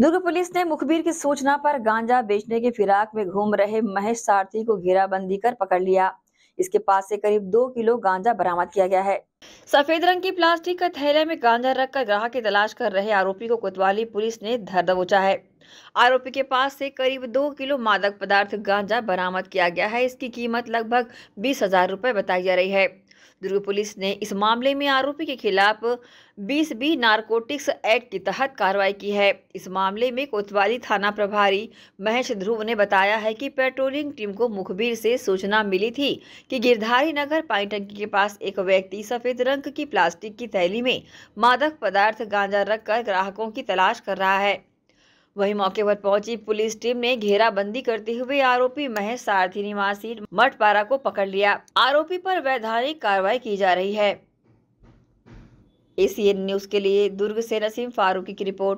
दुर्ग police ने मुखबिर की सूचना पर गांजा बेचने के फिराक में घूम रहे महेश सारथी को घेराबंदी कर पकड़ लिया इसके पास से करीब दो किलो गांजा बरामद किया गया है सफेद रंग की प्लास्टिक का थैले में गांजा रखकर ग्राहक की तलाश कर रहे आरोपी को कोतवाली पुलिस ने धर दबोचा है आरोपी के पास से करीब दो किलो मादक पदार्थ गांजा बरामद किया गया है इसकी कीमत लगभग बीस हजार रूपए बताई जा रही है दुर्ग पुलिस ने इस मामले में आरोपी के खिलाफ बीस बी नारकोटिक्स एक्ट के तहत कार्रवाई की है इस मामले में कोतवाली थाना प्रभारी महेश ध्रुव ने बताया है कि पेट्रोलिंग टीम को मुखबिर से सूचना मिली थी कि गिरधारी नगर पानी टंकी के पास एक व्यक्ति सफेद रंग की प्लास्टिक की थैली में मादक पदार्थ गांजा रखकर ग्राहकों की तलाश कर रहा है वहीं मौके पर पहुंची पुलिस टीम ने घेराबंदी करते हुए आरोपी महेश सारथी निवासी मठपारा को पकड़ लिया आरोपी पर वैधानिक कार्रवाई की जा रही है एसीएन न्यूज के लिए दुर्ग से नसीम फारूकी की रिपोर्ट